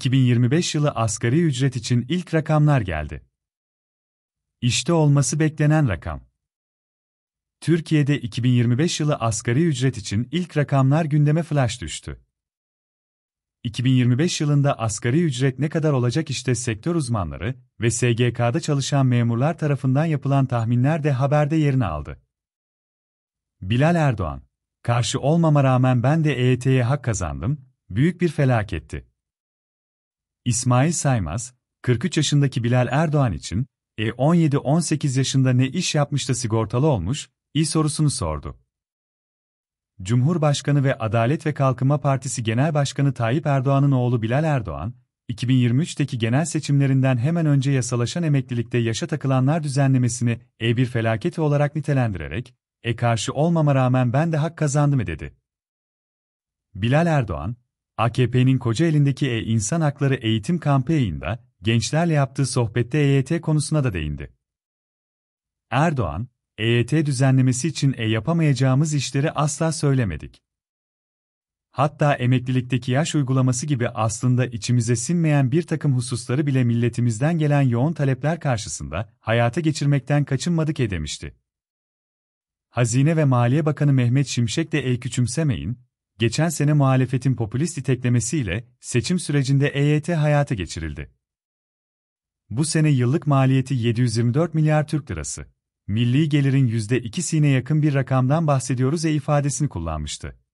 2025 yılı asgari ücret için ilk rakamlar geldi. İşte olması beklenen rakam. Türkiye'de 2025 yılı asgari ücret için ilk rakamlar gündeme flash düştü. 2025 yılında asgari ücret ne kadar olacak işte sektör uzmanları ve SGK'da çalışan memurlar tarafından yapılan tahminler de haberde yerini aldı. Bilal Erdoğan, karşı olmama rağmen ben de EYT'ye hak kazandım, büyük bir felaketti. İsmail Saymaz, 43 yaşındaki Bilal Erdoğan için, e 17-18 yaşında ne iş yapmış da sigortalı olmuş, İ sorusunu sordu. Cumhurbaşkanı ve Adalet ve Kalkınma Partisi Genel Başkanı Tayyip Erdoğan'ın oğlu Bilal Erdoğan, 2023'teki genel seçimlerinden hemen önce yasalaşan emeklilikte yaşa takılanlar düzenlemesini E bir felaketi olarak nitelendirerek, E karşı olmama rağmen ben de hak kazandım e dedi. Bilal Erdoğan, AKP'nin Kocaeli'ndeki e insan Hakları Eğitim Kampanyasında gençlerle yaptığı sohbette EYT konusuna da değindi. Erdoğan, EYT düzenlemesi için e yapamayacağımız işleri asla söylemedik. Hatta emeklilikteki yaş uygulaması gibi aslında içimize sinmeyen bir takım hususları bile milletimizden gelen yoğun talepler karşısında hayata geçirmekten kaçınmadık e demişti. Hazine ve Maliye Bakanı Mehmet Şimşek de e küçümsemeyin, geçen sene muhalefetin popülist iteklemesiyle seçim sürecinde EYT hayata geçirildi. Bu sene yıllık maliyeti 724 milyar Türk lirası. Milli gelirin %2'sine yakın bir rakamdan bahsediyoruz e ifadesini kullanmıştı.